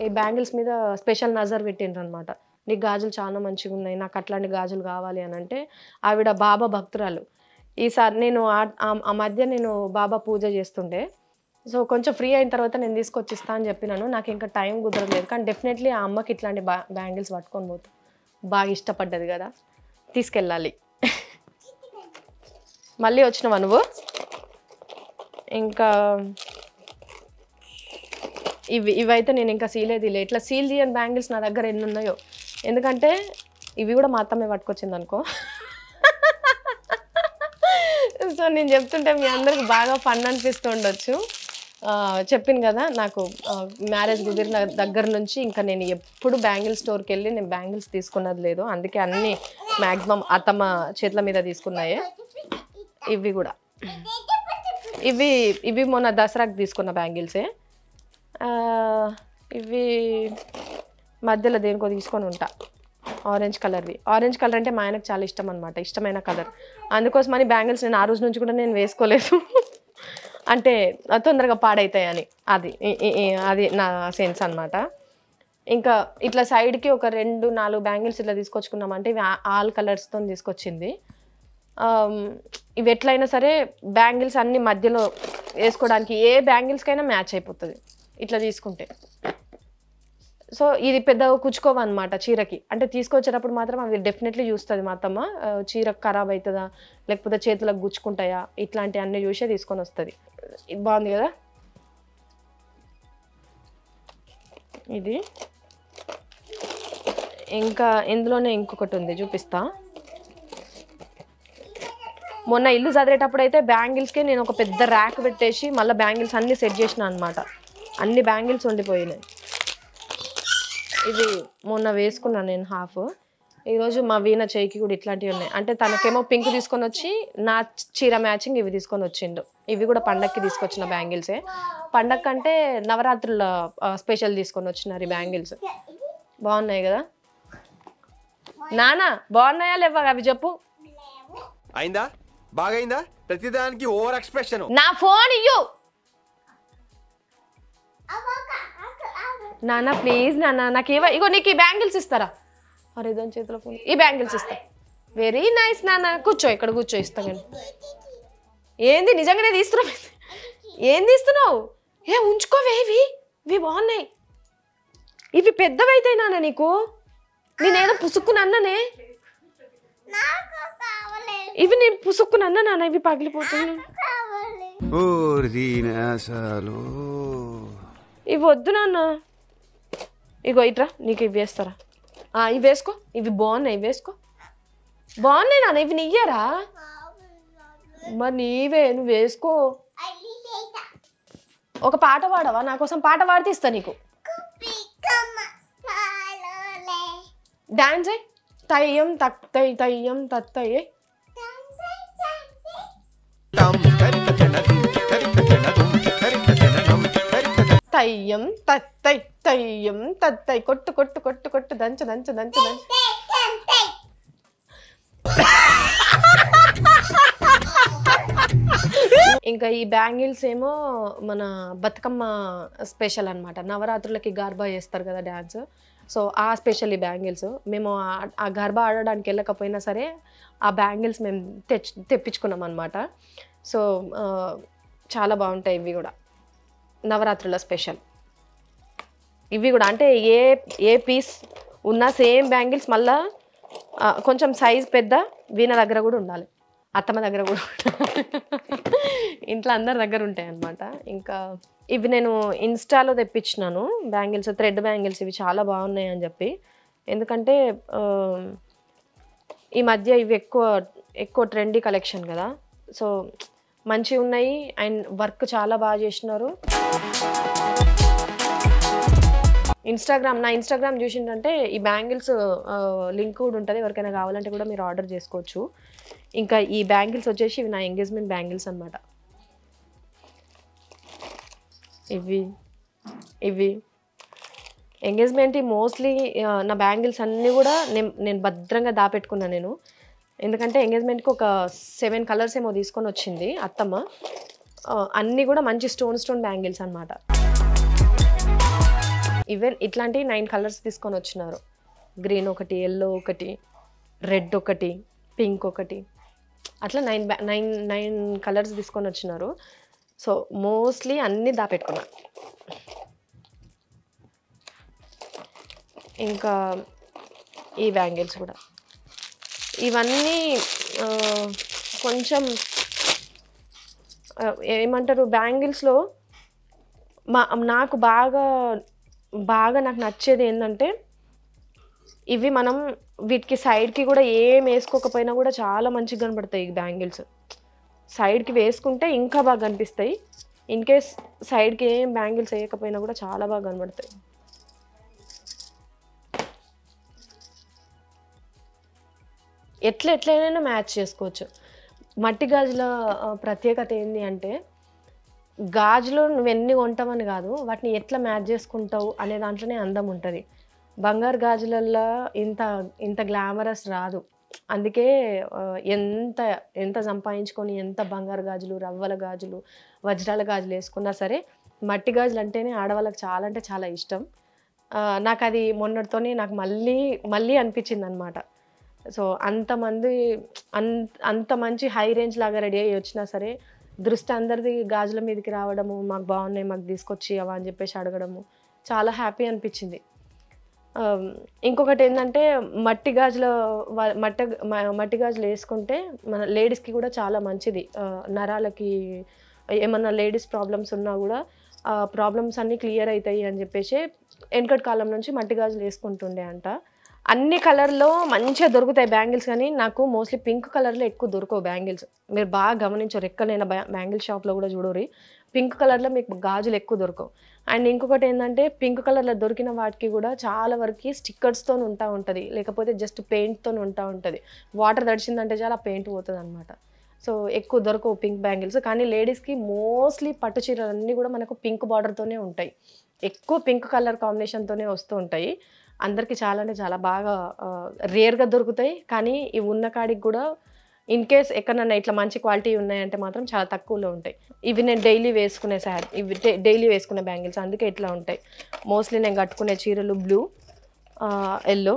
ఈ బ్యాంగిల్స్ మీద స్పెషల్ నజర్ పెట్టిండ్రు అనమాట నీకు గాజులు చాలా మంచిగా ఉన్నాయి నాకు అట్లాంటి గాజులు కావాలి అని అంటే ఆవిడ బాబా భక్తురాలు ఈసారి నేను ఆ మధ్య నేను బాబా పూజ చేస్తుండే సో కొంచెం ఫ్రీ అయిన తర్వాత నేను తీసుకొచ్చి ఇస్తా అని చెప్పినాను నాకు ఇంకా టైం కుదరలేదు కానీ డెఫినెట్లీ ఆ అమ్మకి ఇట్లాంటి బ్యా బ్యాంగిల్స్ పట్టుకొని పోతూ బాగా ఇష్టపడ్డది కదా తీసుకెళ్ళాలి మళ్ళీ వచ్చినావు నువ్వు ఇంకా ఇవి ఇవైతే నేను ఇంకా సీల్ తీలే ఇట్లా సీల్ చేయని బ్యాంగిల్స్ నా దగ్గర ఎన్ని ఉన్నాయో ఎందుకంటే ఇవి కూడా మా అత్తమ్మే పట్టుకొచ్చింది అనుకో సో నేను చెప్తుంటే మీ అందరికి బాగా ఫన్ అనిపిస్తూ ఉండొచ్చు చెప్పింది కదా నాకు మ్యారేజ్ కుదిరిన దగ్గర నుంచి ఇంకా నేను ఎప్పుడు బ్యాంగిల్ స్టోర్కి వెళ్ళి నేను బ్యాంగిల్స్ తీసుకున్నది లేదు అందుకే అన్నీ మ్యాక్సిమం అతమ చేతుల మీద తీసుకున్నాయే ఇవి కూడా ఇవి ఇవి మొన్న దసరాకి తీసుకున్న బ్యాంగిల్సే ఇవి మధ్యలో దేనికో తీసుకొని ఉంటా ఆరెంజ్ కలర్వి ఆరెంజ్ కలర్ అంటే మా ఆయనకు చాలా ఇష్టం అనమాట ఇష్టమైన కలర్ అందుకోసమని బ్యాంగిల్స్ నేను ఆ రోజు నుంచి కూడా నేను వేసుకోలేదు అంటే తొందరగా పాడైతాయని అది అది నా సెన్స్ అనమాట ఇంకా ఇట్లా సైడ్కి ఒక రెండు నాలుగు బ్యాంగిల్స్ ఇట్లా తీసుకొచ్చుకున్నామంటే ఇవి ఆల్ కలర్స్తో తీసుకొచ్చింది ఇవి ఎట్లయినా సరే బ్యాంగిల్స్ అన్ని మధ్యలో వేసుకోవడానికి ఏ బ్యాంగిల్స్కైనా మ్యాచ్ అయిపోతుంది ఇట్లా తీసుకుంటే సో ఇది పెద్ద కుచ్చుకోవన్నమాట చీరకి అంటే తీసుకొచ్చేటప్పుడు మాత్రం అవి డెఫినెట్లీ చూస్తుంది మా అత్తమ్మ చీర ఖరాబ్ అవుతుందా లేకపోతే చేతులకు గుచ్చుకుంటాయా ఇట్లాంటి అన్నీ చూసే తీసుకొని వస్తుంది బాగుంది కదా ఇది ఇంకా ఇందులోనే ఇంకొకటి ఉంది చూపిస్తా మొన్న ఇల్లు చదివేటప్పుడు అయితే బ్యాంగిల్స్కి నేను ఒక పెద్ద ర్యాక్ పెట్టేసి మళ్ళీ బ్యాంగిల్స్ అన్నీ సెట్ చేసిన అనమాట అన్ని బ్యాంగిల్స్ ఉండిపోయినాయి ఇది మొన్న వేసుకున్నాను నేను హాఫ్ ఈరోజు మా వీణ చేయికి కూడా ఇట్లాంటివి ఉన్నాయి అంటే తనకేమో పింక్ తీసుకొని వచ్చి నా చీర మ్యాచింగ్ ఇవి తీసుకొని వచ్చిండు ఇవి కూడా పండక్కి తీసుకొచ్చిన బ్యాంగిల్సే పండగ కంటే నవరాత్రుల స్పెషల్ తీసుకొని వచ్చినారు ఈ బ్యాంగిల్స్ బాగున్నాయి కదా నానా బాగున్నాయా లేవా అవి చెప్పు అయిందా బాగైందా ప్రతిదానికి ఓవర్ ఎక్స్ప్రెషన్ నా ఫోన్ ఇయ్యు నాన్న ప్లీజ్ నాన్న నాకు ఏవ ఇగో నీకు ఈ బ్యాంగిల్స్ ఇస్తారా మరి ఏదో చేతిలో ఫోన్ ఈ బ్యాంగిల్స్ ఇస్తా వెరీ నైస్ నాన్న కూర్చో ఇక్కడ కూర్చో ఇస్తా నేను ఏంది నిజంగానే తీస్తున్నావు ఏం తీస్తున్నావు ఏ ఉంచుకోవే ఇవి ఇవి బాగున్నాయి ఇవి పెద్దవైతే నాన్న నీకు నేనేదో పుసుక్కునన్ననే ఇవి నేను పుసుక్కునన్న నాన్న ఇవి పగిలిపోతాను ఇవి వద్దు నాన్న ఇగో ఇట్రా నీకు ఇవి వేస్తారా ఇవి వేసుకో ఇవి బాగున్నాయి వేసుకో బాగున్నాయి నాన్న ఇవి నీయరా మరి నీవే నువ్వు వేసుకో ఒక పాట పాడవా నా కోసం పాట పాడితే ఇస్తా నీకు డాన్స్ అయ్యి తయ్యం తత్తయ్య తయ్యం తత్తయ్య తయ్యం తత్తై తయ్యం తత్తై కొట్టు కొట్టు కొట్టు కొట్టు దంచు దంచు దంచు దంచు ఇంకా ఈ బ్యాంగిల్స్ ఏమో మన బతుకమ్మ స్పెషల్ అనమాట నవరాత్రులకి గార్బా చేస్తారు కదా డ్యాన్స్ సో ఆ స్పెషల్ ఈ బ్యాంగిల్స్ మేము ఆ గర్భ ఆడడానికి వెళ్ళకపోయినా సరే ఆ బ్యాంగిల్స్ మేము తెచ్చి తెప్పించుకున్నాం అనమాట సో చాలా బాగుంటాయి ఇవి కూడా నవరాత్రుల స్పెషల్ ఇవి కూడా అంటే ఏ ఏ పీస్ ఉన్న సేమ్ బ్యాంగిల్స్ మళ్ళా కొంచెం సైజ్ పెద్ద వీణ దగ్గర కూడా ఉండాలి అత్తమ్మ దగ్గర కూడా ఇంట్లో అందరి దగ్గర ఉంటాయి అన్నమాట ఇంకా ఇవి నేను ఇన్స్టాలో తెప్పించినాను బ్యాంగిల్స్ థ్రెడ్ బ్యాంగిల్స్ ఇవి చాలా బాగున్నాయి అని చెప్పి ఎందుకంటే ఈ మధ్య ఇవి ఎక్కువ ఎక్కువ ట్రెండీ కలెక్షన్ కదా సో మంచి ఉన్నాయి అండ్ వర్క్ చాలా బాగా చేసినారు ఇన్స్టాగ్రామ్ నా ఇన్స్టాగ్రామ్ చూసిందంటే ఈ బ్యాంగిల్స్ లింక్ కూడా ఉంటుంది ఎవరికైనా కావాలంటే కూడా మీరు ఆర్డర్ చేసుకోవచ్చు ఇంకా ఈ బ్యాంగిల్స్ వచ్చేసి ఇవి నా ఎంగేజ్మెంట్ బ్యాంగిల్స్ అనమాట ఇవి ఇవి ఎంగేజ్మెంట్ మోస్ట్లీ నా బ్యాంగిల్స్ అన్నీ కూడా నేను నేను భద్రంగా దాపెట్టుకున్నాను నేను ఎందుకంటే ఎంగేజ్మెంట్కి ఒక సెవెన్ కలర్స్ ఏమో తీసుకొని వచ్చింది అత్తమ్మ అన్నీ కూడా మంచి స్టోన్ స్టోన్ బ్యాంగిల్స్ అనమాట ఈవెన్ ఇట్లాంటి నైన్ కలర్స్ తీసుకొని వచ్చినారు గ్రీన్ ఒకటి ఎల్లో ఒకటి రెడ్ ఒకటి పింక్ ఒకటి అట్లా నైన్ నైన్ నైన్ కలర్స్ తీసుకొని వచ్చినారు సో మోస్ట్లీ అన్నీ దాపెట్టుకున్నా ఇంకా ఈ బ్యాంగిల్స్ కూడా ఇవన్నీ కొంచెం ఏమంటారు బ్యాంగిల్స్లో మా నాకు బాగా బాగా నాకు నచ్చేది ఏంటంటే ఇవి మనం వీటికి సైడ్కి కూడా ఏం వేసుకోకపోయినా కూడా చాలా మంచిగా కనబడతాయి ఈ బ్యాంగిల్స్ సైడ్కి వేసుకుంటే ఇంకా బాగా కనిపిస్తాయి ఇన్ కేస్ సైడ్కి ఏం బ్యాంగిల్స్ వేయకపోయినా కూడా చాలా బాగా కనబడతాయి ఎట్లా ఎట్లయినా మ్యాచ్ చేసుకోవచ్చు మట్టి గాజుల ప్రత్యేకత ఏంటి అంటే గాజులు నువ్వు ఎన్ని కొంటావని కాదు వాటిని ఎట్లా మ్యాచ్ చేసుకుంటావు అనే దాంట్లోనే అందం ఉంటుంది బంగారు గాజులల్లో ఇంత ఇంత గ్లామరస్ రాదు అందుకే ఎంత ఎంత సంపాదించుకొని ఎంత బంగారు గాజులు రవ్వల గాజులు వజ్రాల గాజులు వేసుకున్నా సరే మట్టి గాజులు అంటేనే ఆడవాళ్ళకి చాలా అంటే చాలా ఇష్టం నాకు అది మొన్నటితోనే నాకు మళ్ళీ మళ్ళీ అనిపించింది అనమాట సో అంతమంది అంత అంత మంచి హై రేంజ్ లాగా రెడీ అయ్యి వచ్చినా సరే దృష్టి అందరిది గాజుల మీదకి రావడము మాకు బాగున్నాయి మాకు తీసుకొచ్చి అవా అని చెప్పేసి అడగడము చాలా హ్యాపీ అనిపించింది ఇంకొకటి ఏంటంటే మట్టి గాజుల మట్ట మట్టి గాజులు వేసుకుంటే మన లేడీస్కి కూడా చాలా మంచిది నరాలకి ఏమన్నా లేడీస్ ప్రాబ్లమ్స్ ఉన్నా కూడా ప్రాబ్లమ్స్ అన్నీ క్లియర్ అవుతాయి అని చెప్పేసి వెనకటి కాలం నుంచి మట్టి గాజులు వేసుకుంటుండే అంట అన్ని కలర్లో మంచిగా దొరుకుతాయి బ్యాంగిల్స్ కానీ నాకు మోస్ట్లీ పింక్ కలర్లో ఎక్కువ దొరకవు బ్యాంగిల్స్ మీరు బాగా గమనించారు ఎక్కడైనా బ్యాంగిల్ షాప్లో కూడా చూడరు పింక్ కలర్లో మీకు గాజులు ఎక్కువ దొరకవు అండ్ ఇంకొకటి ఏంటంటే పింక్ కలర్లో దొరికిన వాటికి కూడా చాలా వరకు స్టిక్కర్స్తో ఉంటా ఉంటుంది లేకపోతే జస్ట్ పెయింట్తో ఉంటా ఉంటుంది వాటర్ తడిచిందంటే చాలా పెయింట్ పోతుంది అనమాట సో ఎక్కువ దొరకవు పింక్ బ్యాంగిల్స్ కానీ లేడీస్కి మోస్ట్లీ పట్టు చీరలు అన్నీ కూడా మనకు పింక్ బార్డర్తోనే ఉంటాయి ఎక్కువ పింక్ కలర్ కాంబినేషన్తోనే వస్తూ ఉంటాయి అందరికి చాలా అంటే చాలా బాగా రేర్గా దొరుకుతాయి కానీ ఇవి ఉన్న కాడికి కూడా ఇన్ కేస్ ఎక్కడన్నా ఇట్లా మంచి క్వాలిటీ ఉన్నాయంటే మాత్రం చాలా తక్కువలో ఉంటాయి ఇవి నేను డైలీ వేసుకునే శారీ ఇవి డైలీ వేసుకునే బ్యాంగిల్స్ అందుకే ఇట్లా ఉంటాయి మోస్ట్లీ నేను కట్టుకునే చీరలు బ్లూ ఎల్లో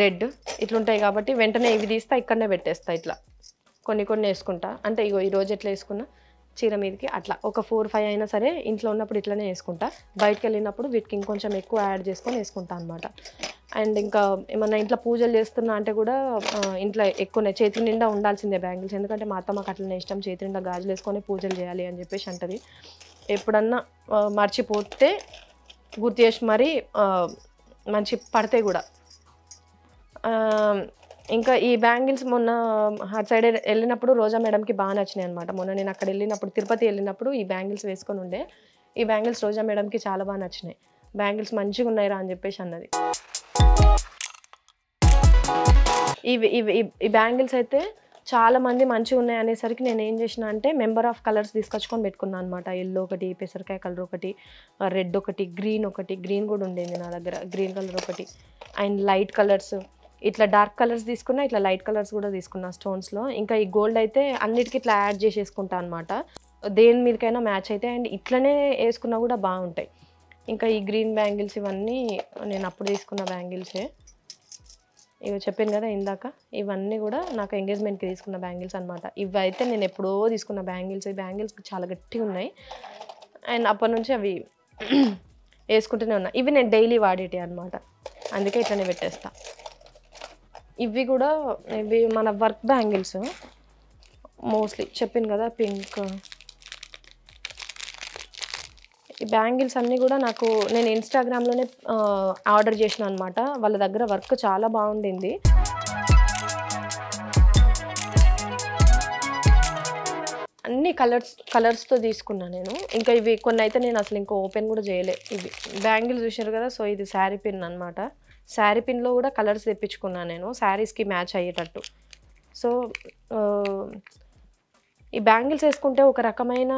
రెడ్ ఇట్లుంటాయి కాబట్టి వెంటనే ఇవి తీస్తా ఇక్కడనే పెట్టేస్తా ఇట్లా కొన్ని కొన్ని వేసుకుంటా అంటే ఇగో ఈరోజు ఎట్లా వేసుకున్నా చీర మీదకి అట్లా ఒక ఫోర్ ఫైవ్ అయినా సరే ఇంట్లో ఉన్నప్పుడు ఇట్లనే వేసుకుంటా బయటకు వెళ్ళినప్పుడు వీటికి ఇంకొంచెం ఎక్కువ యాడ్ చేసుకొని వేసుకుంటా అనమాట అండ్ ఇంకా ఏమన్నా ఇంట్లో పూజలు చేస్తున్నా అంటే కూడా ఇంట్లో ఎక్కువనే చేతి నిండా ఉండాల్సిందే బ్యాంగిల్స్ ఎందుకంటే మా అత్త మాకు అట్లనే ఇష్టం చేతి నిండా గాజులు వేసుకొని పూజలు చేయాలి అని చెప్పేసి అంటది ఎప్పుడన్నా మర్చిపోతే గుర్తు చేసి మరీ మంచి పడతాయి కూడా ఇంకా ఈ బ్యాంగిల్స్ మొన్న అటు సైడ్ వెళ్ళినప్పుడు రోజా మేడంకి బాగా నచ్చినాయి అనమాట మొన్న నేను అక్కడ వెళ్ళినప్పుడు తిరుపతి వెళ్ళినప్పుడు ఈ బ్యాంగిల్స్ వేసుకొని ఉండే ఈ బ్యాంగిల్స్ రోజా మేడంకి చాలా బాగా నచ్చినాయి బ్యాంగిల్స్ మంచిగా ఉన్నాయిరా అని చెప్పేసి అన్నది ఇవి ఇవి ఈ బ్యాంగిల్స్ అయితే చాలా మంది మంచిగా ఉన్నాయి అనేసరికి నేను ఏం చేసిన అంటే మెంబర్ ఆఫ్ కలర్స్ తీసుకొచ్చుకొని పెట్టుకున్నాను అనమాట ఎల్లో ఒకటి పెసరకాయ కలర్ ఒకటి రెడ్ ఒకటి గ్రీన్ ఒకటి గ్రీన్ కూడా ఉండేది నా దగ్గర గ్రీన్ కలర్ ఒకటి అండ్ లైట్ కలర్స్ ఇట్లా డార్క్ కలర్స్ తీసుకున్నా ఇట్లా లైట్ కలర్స్ కూడా తీసుకున్నా స్టోన్స్లో ఇంకా ఈ గోల్డ్ అయితే అన్నిటికీ ఇట్లా యాడ్ చేసేసుకుంటా అనమాట దేని మీదకైనా మ్యాచ్ అయితే అండ్ ఇట్లనే వేసుకున్నా కూడా బాగుంటాయి ఇంకా ఈ గ్రీన్ బ్యాంగిల్స్ ఇవన్నీ నేను అప్పుడు తీసుకున్న బ్యాంగిల్సే ఇవి చెప్పాను కదా ఇందాక ఇవన్నీ కూడా నాకు ఎంగేజ్మెంట్కి తీసుకున్న బ్యాంగిల్స్ అనమాట ఇవైతే నేను ఎప్పుడో తీసుకున్న బ్యాంగిల్స్ ఈ బ్యాంగిల్స్ చాలా గట్టిగా ఉన్నాయి అండ్ అప్పటి నుంచి అవి వేసుకుంటూనే ఉన్నాయి ఇవి నేను డైలీ వాడేటి అనమాట అందుకే ఇట్లనే పెట్టేస్తాను ఇవి కూడా ఇవి మన వర్క్ బ్యాంగిల్స్ మోస్ట్లీ చెప్పింది కదా పింక్ ఈ బ్యాంగిల్స్ అన్నీ కూడా నాకు నేను ఇన్స్టాగ్రామ్లోనే ఆర్డర్ చేసిన అనమాట వాళ్ళ దగ్గర వర్క్ చాలా బాగుండింది అన్ని కలర్స్ కలర్స్తో తీసుకున్నా నేను ఇంకా ఇవి కొన్ని అయితే నేను అసలు ఇంకా ఓపెన్ కూడా చేయలే ఇవి బ్యాంగిల్స్ చూసారు కదా సో ఇది శారీ పిన్ అనమాట శారీ పిన్లో కూడా కలర్స్ తెప్పించుకున్నాను నేను శారీస్కి మ్యాచ్ అయ్యేటట్టు సో ఈ బ్యాంగిల్స్ వేసుకుంటే ఒక రకమైన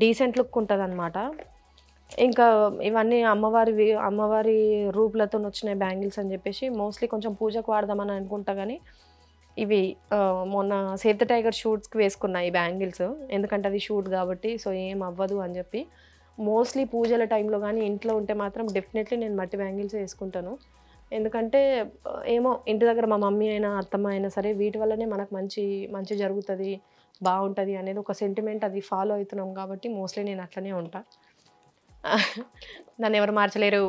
డీసెంట్ లుక్ ఉంటుంది అనమాట ఇంకా ఇవన్నీ అమ్మవారి అమ్మవారి రూపులతో వచ్చిన బ్యాంగిల్స్ అని చెప్పేసి మోస్ట్లీ కొంచెం పూజకు వాడదామని అనుకుంటా కానీ ఇవి మొన్న సేత టైగర్ షూట్స్కి వేసుకున్నాయి ఈ బ్యాంగిల్స్ ఎందుకంటే అది షూట్ కాబట్టి సో ఏం అవ్వదు అని చెప్పి మోస్ట్లీ పూజల టైంలో కానీ ఇంట్లో ఉంటే మాత్రం డెఫినెట్లీ నేను మట్టి బ్యాంగిల్స్ వేసుకుంటాను ఎందుకంటే ఏమో ఇంటి దగ్గర మా మమ్మీ అయినా అత్తమ్మ అయినా సరే వీటి వల్లనే మనకు మంచి మంచి జరుగుతుంది బాగుంటుంది అనేది ఒక సెంటిమెంట్ అది ఫాలో అవుతున్నాం కాబట్టి మోస్ట్లీ నేను అట్లనే ఉంటా నన్ను ఎవరు మార్చలేరు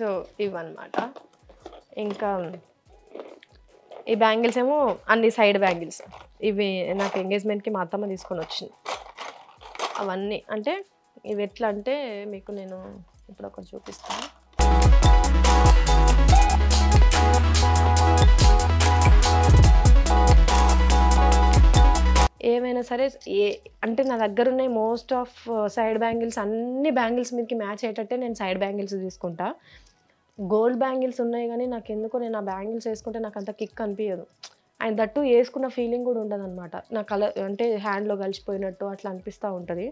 సో ఇవన్నమాట ఇంకా ఈ బ్యాంగిల్స్ ఏమో అన్ని సైడ్ బ్యాంగిల్స్ ఇవి నాకు ఎంగేజ్మెంట్కి మా అత్తమ్మ తీసుకొని వచ్చింది అవన్నీ అంటే ఇవి ఎట్లా అంటే మీకు నేను ఇప్పుడు ఒకటి చూపిస్తాను ఏమైనా సరే ఏ అంటే నా దగ్గర ఉన్నాయి మోస్ట్ ఆఫ్ సైడ్ బ్యాంగిల్స్ అన్ని బ్యాంగిల్స్ మీదకి మ్యాచ్ అయ్యేటట్టే నేను సైడ్ బ్యాంగిల్స్ తీసుకుంటా గోల్డ్ బ్యాంగిల్స్ ఉన్నాయి కానీ నాకు ఎందుకో నేను ఆ బ్యాంగిల్స్ వేసుకుంటే నాకు అంత కిక్ అనిపించదు అండ్ దట్టు వేసుకున్న ఫీలింగ్ కూడా ఉండదు అనమాట నా కలర్ అంటే హ్యాండ్లో కలిసిపోయినట్టు అట్లా అనిపిస్తూ ఉంటుంది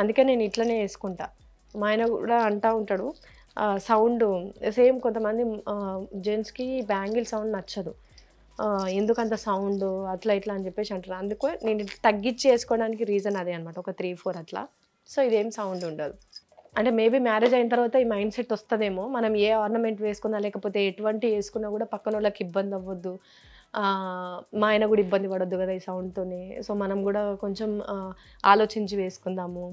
అందుకే నేను ఇట్లనే వేసుకుంటా మా ఆయన కూడా అంటూ ఉంటాడు సౌండ్ సేమ్ కొంతమంది జెంట్స్కి బ్యాంగిల్ సౌండ్ నచ్చదు ఎందుకంత సౌండ్ అట్లా ఇట్లా అని చెప్పేసి అంటారు అందుకే నేను తగ్గించి వేసుకోవడానికి రీజన్ అదే అనమాట ఒక త్రీ ఫోర్ అట్లా సో ఇదేం సౌండ్ ఉండదు అంటే మేబీ మ్యారేజ్ అయిన తర్వాత ఈ మైండ్ సెట్ వస్తుందేమో మనం ఏ ఆర్నమెంట్ వేసుకున్నా లేకపోతే ఎటువంటి వేసుకున్నా కూడా పక్కన వాళ్ళకి ఇబ్బంది అవ్వద్దు మా ఆయన కూడా ఇబ్బంది పడొద్దు కదా ఈ సౌండ్తోనే సో మనం కూడా కొంచెం ఆలోచించి వేసుకుందాము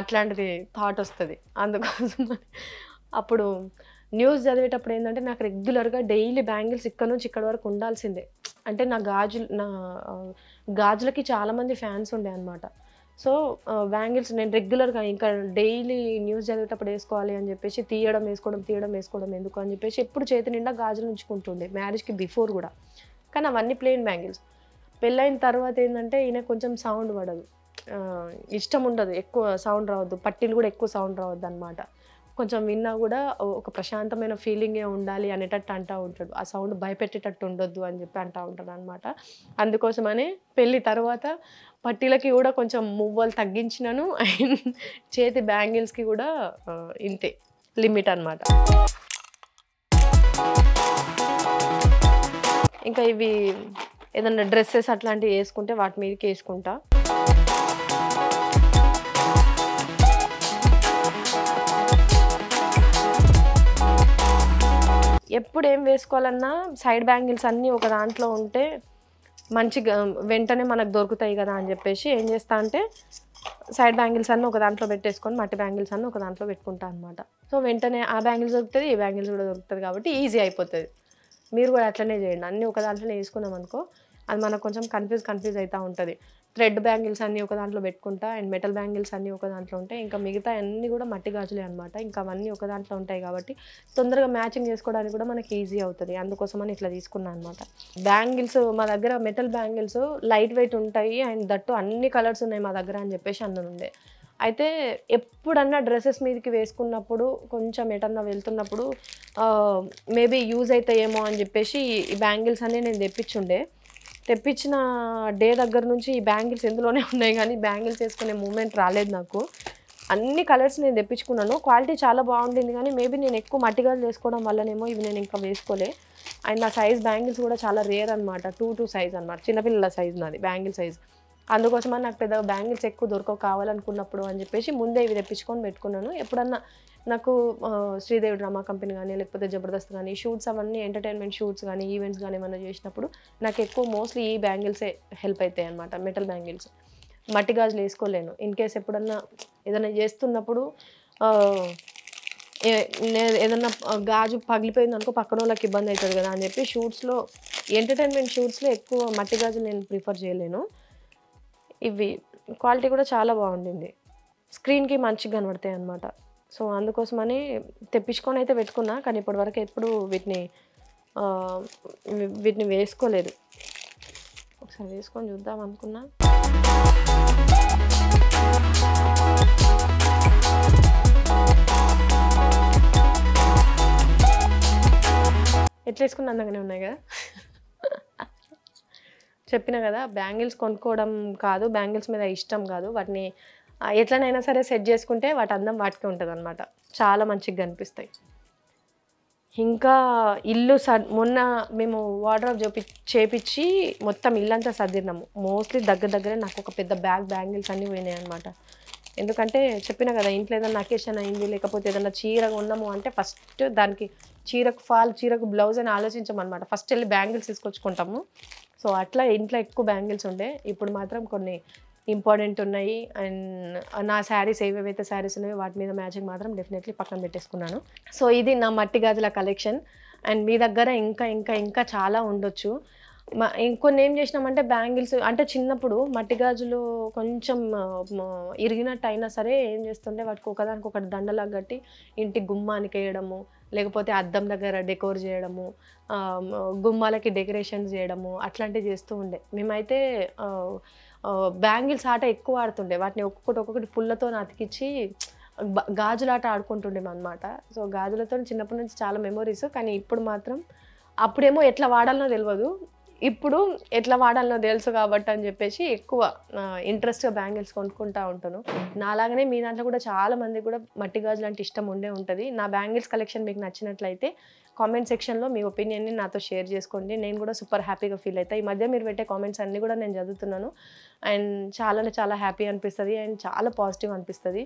అట్లాంటిది థాట్ వస్తుంది అందుకోసం అప్పుడు న్యూస్ చదివేటప్పుడు ఏంటంటే నాకు రెగ్యులర్గా డైలీ బ్యాంగిల్స్ ఇక్కడ నుంచి ఇక్కడ వరకు ఉండాల్సిందే అంటే నా గాజులు నా గాజులకి చాలామంది ఫ్యాన్స్ ఉండే అనమాట సో బ్యాంగిల్స్ నేను రెగ్యులర్గా ఇంకా డైలీ న్యూస్ చదివేటప్పుడు వేసుకోవాలి అని చెప్పేసి తీయడం వేసుకోవడం తీయడం వేసుకోవడం ఎందుకు అని చెప్పేసి ఎప్పుడు చేతి నిండా గాజులు ఉంచుకుంటుండే మ్యారేజ్కి బిఫోర్ కూడా కానీ అవన్నీ ప్లెయిన్ బ్యాంగిల్స్ పెళ్ళైన తర్వాత ఏంటంటే ఈయన కొంచెం సౌండ్ పడదు ఇష్టం ఉండదు ఎక్కువ సౌండ్ రావద్దు పట్టీలు కూడా ఎక్కువ సౌండ్ రావద్దు అనమాట కొంచెం విన్నా కూడా ఒక ప్రశాంతమైన ఫీలింగే ఉండాలి అనేటట్టు అంటూ ఉంటాడు ఆ సౌండ్ భయపెట్టేటట్టు ఉండొద్దు అని చెప్పి అంటూ ఉంటాడు అనమాట అందుకోసమనే పెళ్ళి తర్వాత పట్టీలకి కూడా కొంచెం మువ్వలు తగ్గించినాను అండ్ చేతి బ్యాంగిల్స్కి కూడా ఇంతే లిమిట్ అనమాట ఇంకా ఇవి ఏదన్నా డ్రెస్సెస్ అట్లాంటివి వేసుకుంటే వాటి మీదకి వేసుకుంటా ఎప్పుడు ఏం వేసుకోవాలన్నా సైడ్ బ్యాంగిల్స్ అన్నీ ఒక దాంట్లో ఉంటే మంచిగా వెంటనే మనకు దొరుకుతాయి కదా అని చెప్పేసి ఏం చేస్తా అంటే సైడ్ బ్యాంగిల్స్ అన్నీ ఒక దాంట్లో పెట్టేసుకొని మట్టి బ్యాంగిల్స్ అన్నీ ఒక దాంట్లో పెట్టుకుంటా అనమాట సో వెంటనే ఆ బ్యాంగిల్స్ దొరుకుతుంది ఈ బ్యాంగిల్స్ కూడా దొరుకుతుంది కాబట్టి ఈజీ అయిపోతుంది మీరు కూడా అట్లనే చేయండి అన్నీ ఒక దాంట్లోనే వేసుకున్నాం అనుకో అది మనకు కొంచెం కన్ఫ్యూజ్ కన్ఫ్యూజ్ అవుతూ ఉంటుంది థ్రెడ్ బ్యాంగిల్స్ అన్నీ ఒక దాంట్లో పెట్టుకుంటా అండ్ మెటల్ బ్యాంగిల్స్ అన్నీ ఒక దాంట్లో ఉంటాయి ఇంకా మిగతా అన్నీ కూడా మట్టి గాజులే అనమాట ఇంకా అవన్నీ ఒక దాంట్లో ఉంటాయి కాబట్టి తొందరగా మ్యాచింగ్ చేసుకోవడానికి కూడా మనకి ఈజీ అవుతుంది అందుకోసమని ఇట్లా తీసుకున్నా అనమాట బ్యాంగిల్స్ మా దగ్గర మెటల్ బ్యాంగిల్స్ లైట్ వెయిట్ ఉంటాయి అండ్ దట్టు అన్ని కలర్స్ ఉన్నాయి మా దగ్గర అని చెప్పేసి ఉండే అయితే ఎప్పుడన్నా డ్రెస్సెస్ మీదకి వేసుకున్నప్పుడు కొంచెం ఎటన్నా వెళ్తున్నప్పుడు మేబీ యూజ్ అవుతాయేమో అని చెప్పేసి ఈ బ్యాంగిల్స్ అన్నీ నేను తెప్పించుండే తెప్పించిన డే దగ్గర నుంచి ఈ బ్యాంగిల్స్ ఎందులోనే ఉన్నాయి కానీ బ్యాంగిల్స్ వేసుకునే మూమెంట్ రాలేదు నాకు అన్ని కలర్స్ నేను తెప్పించుకున్నాను క్వాలిటీ చాలా బాగుండింది కానీ మేబీ నేను ఎక్కువ మట్టిగాలు చేసుకోవడం వల్లనేమో ఇవి నేను ఇంకా వేసుకోలే అండ్ నా సైజ్ బ్యాంగిల్స్ కూడా చాలా రేర్ అనమాట టూ టూ సైజ్ అనమాట చిన్నపిల్లల సైజ్ నాది బ్యాంగిల్ సైజ్ అందుకోసమని నాకు పెద్ద బ్యాంగిల్స్ ఎక్కువ దొరకవు కావాలనుకున్నప్పుడు అని చెప్పేసి ముందే ఇవి తెప్పించుకొని పెట్టుకున్నాను ఎప్పుడన్నా నాకు శ్రీదేవి డ్రామా కంపెనీ కానీ లేకపోతే జబర్దస్త్ కానీ షూట్స్ అవన్నీ ఎంటర్టైన్మెంట్ షూట్స్ కానీ ఈవెంట్స్ కానీ ఏమైనా చేసినప్పుడు నాకు ఎక్కువ మోస్ట్లీ ఈ బ్యాంగిల్సే హెల్ప్ అవుతాయి అనమాట మెటల్ బ్యాంగిల్స్ మట్టి గాజులు వేసుకోలేను ఇన్ కేస్ ఎప్పుడన్నా ఏదైనా చేస్తున్నప్పుడు ఏదన్నా గాజు పగిలిపోయింది అనుకో పక్కన వాళ్ళకి ఇబ్బంది అవుతుంది కదా అని చెప్పి షూట్స్లో ఎంటర్టైన్మెంట్ షూట్స్లో ఎక్కువ మట్టి గాజులు నేను ప్రిఫర్ చేయలేను ఇవి క్వాలిటీ కూడా చాలా బాగుండింది స్క్రీన్కి మంచిగా కనబడతాయి అనమాట సో అందుకోసమని తెప్పించుకొని అయితే పెట్టుకున్నా కానీ ఇప్పటివరకు ఎప్పుడు వీటిని వీటిని వేసుకోలేదు ఒకసారి వేసుకొని చూద్దాం అనుకున్నా ఎట్లా వేసుకున్నా అందంగానే ఉన్నాయి కదా చెప్పిన కదా బ్యాంగిల్స్ కొనుక్కోవడం కాదు బ్యాంగిల్స్ మీద ఇష్టం కాదు వాటిని ఎట్లనైనా సరే సెట్ చేసుకుంటే వాటి అందం వాటికి ఉంటుంది అనమాట చాలా మంచిగా కనిపిస్తాయి ఇంకా ఇల్లు స మొన్న మేము వార్డ్రాప్ చూపి చేపించి మొత్తం ఇల్లంతా సర్దిన్నాము మోస్ట్లీ దగ్గర దగ్గరే నాకు ఒక పెద్ద బ్యాగ్ బ్యాంగిల్స్ అన్నీ పోయినాయి అనమాట ఎందుకంటే చెప్పిన కదా ఇంట్లో ఏదైనా అకేషన్ అయింది లేకపోతే ఏదైనా చీర ఉన్నాము అంటే ఫస్ట్ దానికి చీరకు ఫాల్ చీరకు బ్లౌజ్ అని ఆలోచించమన్నమాట ఫస్ట్ వెళ్ళి బ్యాంగిల్స్ తీసుకొచ్చుకుంటాము సో అట్లా ఇంట్లో ఎక్కువ బ్యాంగిల్స్ ఉండే ఇప్పుడు మాత్రం కొన్ని ఇంపార్టెంట్ ఉన్నాయి అండ్ నా శారీస్ ఏవేవైతే శారీస్ ఉన్నాయో వాటి మీద మ్యాచింగ్ మాత్రం డెఫినెట్లీ పక్కన పెట్టేసుకున్నాను సో ఇది నా మట్టి గాజుల కలెక్షన్ అండ్ మీ దగ్గర ఇంకా ఇంకా ఇంకా చాలా ఉండొచ్చు ఇంకొన్ని ఏం చేసినామంటే బ్యాంగిల్స్ అంటే చిన్నప్పుడు మట్టి గాజులు కొంచెం ఇరిగినట్టు అయినా సరే ఏం చేస్తుండే వాటికి ఒకదానికి ఒకటి దండలాగట్టి కట్టి ఇంటి గుమ్మానికి వేయడము లేకపోతే అద్దం దగ్గర డెకోర్ చేయడము గుమ్మాలకి డెకరేషన్స్ చేయడము అట్లాంటివి చేస్తూ ఉండే మేమైతే బ్యాంగిల్స్ ఆట ఎక్కువ ఆడుతుండే వాటిని ఒక్కొక్కటి ఒక్కొక్కటి పుల్లతో అతికిచ్చి గాజులాట ఆడుకుంటుండే అనమాట సో గాజులతో చిన్నప్పటి నుంచి చాలా మెమొరీస్ కానీ ఇప్పుడు మాత్రం అప్పుడేమో ఎట్లా వాడాలనో తెలియదు ఇప్పుడు ఎట్లా వాడాలో తెలుసు కాబట్టి అని చెప్పేసి ఎక్కువ ఇంట్రెస్ట్గా బ్యాంగిల్స్ కొనుక్కుంటా ఉంటాను లాగానే మీ దాంట్లో కూడా చాలా మంది కూడా మట్టి గాజులు అంటే ఇష్టం ఉండే ఉంటుంది నా బ్యాంగిల్స్ కలెక్షన్ మీకు నచ్చినట్లయితే కామెంట్ సెక్షన్లో మీ ఒపీనియన్ని నాతో షేర్ చేసుకోండి నేను కూడా సూపర్ హ్యాపీగా ఫీల్ అవుతాయి ఈ మధ్య మీరు పెట్టే కామెంట్స్ అన్నీ కూడా నేను చదువుతున్నాను అండ్ చాలా చాలా హ్యాపీ అనిపిస్తుంది అండ్ చాలా పాజిటివ్ అనిపిస్తుంది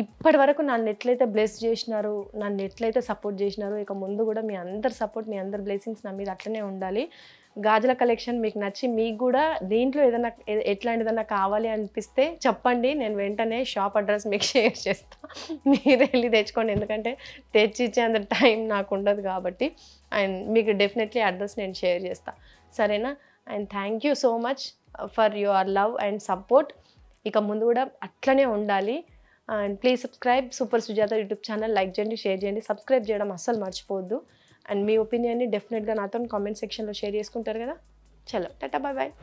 ఇప్పటి వరకు నన్ను ఎట్లయితే బ్లెస్ చేసినారు నన్ను ఎట్లయితే సపోర్ట్ చేసినారు ఇక ముందు కూడా మీ అందరి సపోర్ట్ మీ అందరి బ్లెస్సింగ్స్ నా మీద అట్లనే ఉండాలి గాజుల కలెక్షన్ మీకు నచ్చి మీకు కూడా దీంట్లో ఏదైనా ఎట్లాంటిదన్నా కావాలి అనిపిస్తే చెప్పండి నేను వెంటనే షాప్ అడ్రస్ మీకు షేర్ చేస్తాను మీరు వెళ్ళి తెచ్చుకోండి ఎందుకంటే తెచ్చి ఇచ్చేంత టైం నాకు ఉండదు కాబట్టి అండ్ మీకు డెఫినెట్లీ అడ్రస్ నేను షేర్ చేస్తాను సరేనా and thank you so much for your love and support ఇక ముందు కూడా అట్లనే ఉండాలి and please subscribe super Sujatha YouTube channel like చేయండి షేర్ చేయండి సబ్స్క్రైబ్ చేయడం అస్సలు మర్చిపోవద్దు అండ్ మీ ఒపీనియన్ని డెఫినెట్గా నాతో కామెంట్ సెక్షన్లో షేర్ చేసుకుంటారు కదా చలో టాటా బాయ్ బాయ్